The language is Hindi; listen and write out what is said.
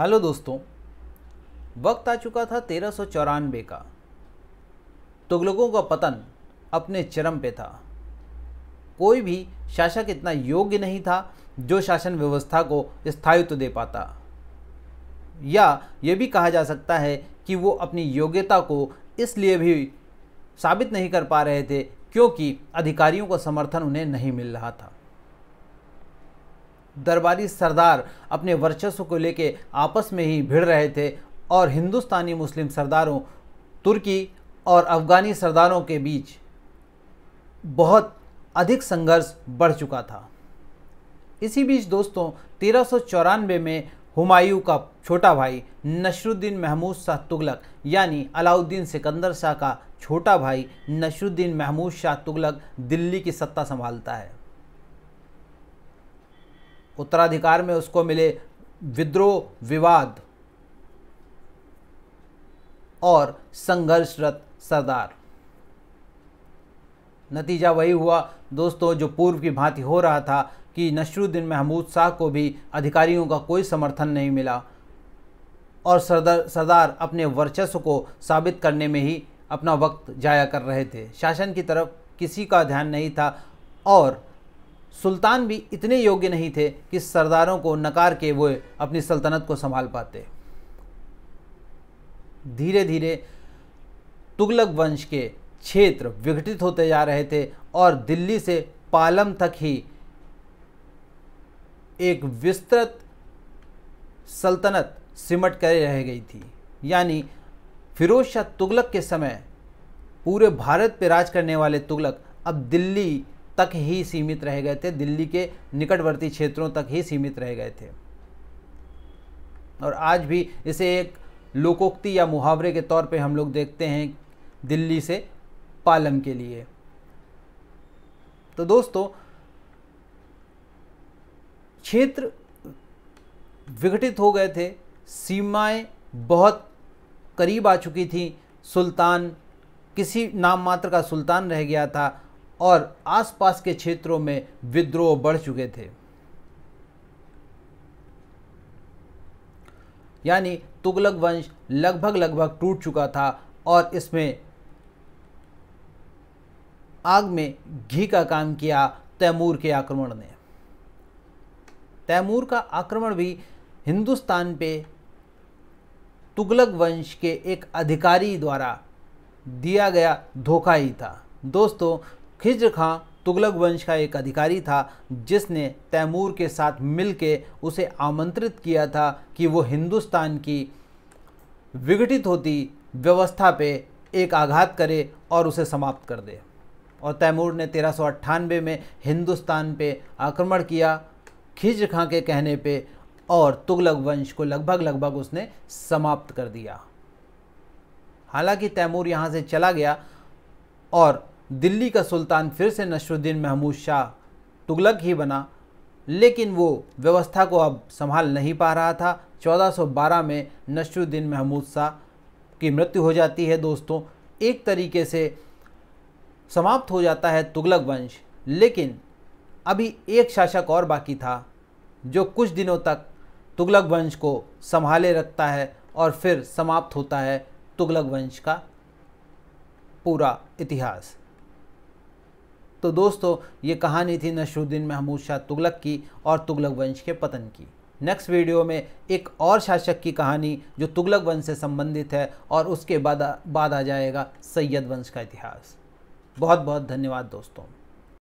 हेलो दोस्तों वक्त आ चुका था तेरह सौ चौरानवे का तुगलकों का पतन अपने चरम पे था कोई भी शासक इतना योग्य नहीं था जो शासन व्यवस्था को स्थायित्व दे पाता या ये भी कहा जा सकता है कि वो अपनी योग्यता को इसलिए भी साबित नहीं कर पा रहे थे क्योंकि अधिकारियों का समर्थन उन्हें नहीं मिल रहा था दरबारी सरदार अपने वर्चस्व को लेके आपस में ही भिड़ रहे थे और हिंदुस्तानी मुस्लिम सरदारों तुर्की और अफ़गानी सरदारों के बीच बहुत अधिक संघर्ष बढ़ चुका था इसी बीच दोस्तों तेरह में हुमायूं का छोटा भाई नशरुद्दीन महमूद शाह तुगलक यानी अलाउद्दीन सिकंदर शाह का छोटा भाई नशरुद्दीन महमूद शाह तुगलक दिल्ली की सत्ता संभालता है उत्तराधिकार में उसको मिले विद्रोह विवाद और संघर्षरत सरदार नतीजा वही हुआ दोस्तों जो पूर्व की भांति हो रहा था कि नशरुद्दीन महमूद शाह को भी अधिकारियों का कोई समर्थन नहीं मिला और सरदार सरदार अपने वर्चस्व को साबित करने में ही अपना वक्त जाया कर रहे थे शासन की तरफ किसी का ध्यान नहीं था और सुल्तान भी इतने योग्य नहीं थे कि सरदारों को नकार के वो अपनी सल्तनत को संभाल पाते धीरे धीरे तुगलक वंश के क्षेत्र विघटित होते जा रहे थे और दिल्ली से पालम तक ही एक विस्तृत सल्तनत सिमट कर रह गई थी यानी फिरोज शाह तुगलक के समय पूरे भारत पर राज करने वाले तुगलक अब दिल्ली तक ही सीमित रह गए थे दिल्ली के निकटवर्ती क्षेत्रों तक ही सीमित रह गए थे और आज भी इसे एक लोकोक्ति या मुहावरे के तौर पे हम लोग देखते हैं दिल्ली से पालम के लिए तो दोस्तों क्षेत्र विघटित हो गए थे सीमाएं बहुत करीब आ चुकी थी सुल्तान किसी नाम मात्र का सुल्तान रह गया था और आसपास के क्षेत्रों में विद्रोह बढ़ चुके थे यानी तुगलक वंश लगभग लगभग टूट चुका था और इसमें आग में घी का काम किया तैमूर के आक्रमण ने तैमूर का आक्रमण भी हिंदुस्तान पे तुगलक वंश के एक अधिकारी द्वारा दिया गया धोखा ही था दोस्तों खिज्र खां तुगलक वंश का एक अधिकारी था जिसने तैमूर के साथ मिलके उसे आमंत्रित किया था कि वो हिंदुस्तान की विघटित होती व्यवस्था पे एक आघात करे और उसे समाप्त कर दे और तैमूर ने तेरह में हिंदुस्तान पे आक्रमण किया खिज्र खां के कहने पे और तुगलक वंश को लगभग लगभग उसने समाप्त कर दिया हालांकि तैमूर यहाँ से चला गया और दिल्ली का सुल्तान फिर से नसरुद्दीन महमूद शाह तुगलक ही बना लेकिन वो व्यवस्था को अब संभाल नहीं पा रहा था 1412 में नसरुद्दीन महमूद शाह की मृत्यु हो जाती है दोस्तों एक तरीके से समाप्त हो जाता है तुगलक वंश लेकिन अभी एक शासक और बाकी था जो कुछ दिनों तक तुगलक वंश को संभाले रखता है और फिर समाप्त होता है तुगलक वंश का पूरा इतिहास तो दोस्तों ये कहानी थी नशरुद्दीन महमूद शाह तुगलक की और तुगलक वंश के पतन की नेक्स्ट वीडियो में एक और शासक की कहानी जो तुगलक वंश से संबंधित है और उसके बाद बाद आ जाएगा सैयद वंश का इतिहास बहुत बहुत धन्यवाद दोस्तों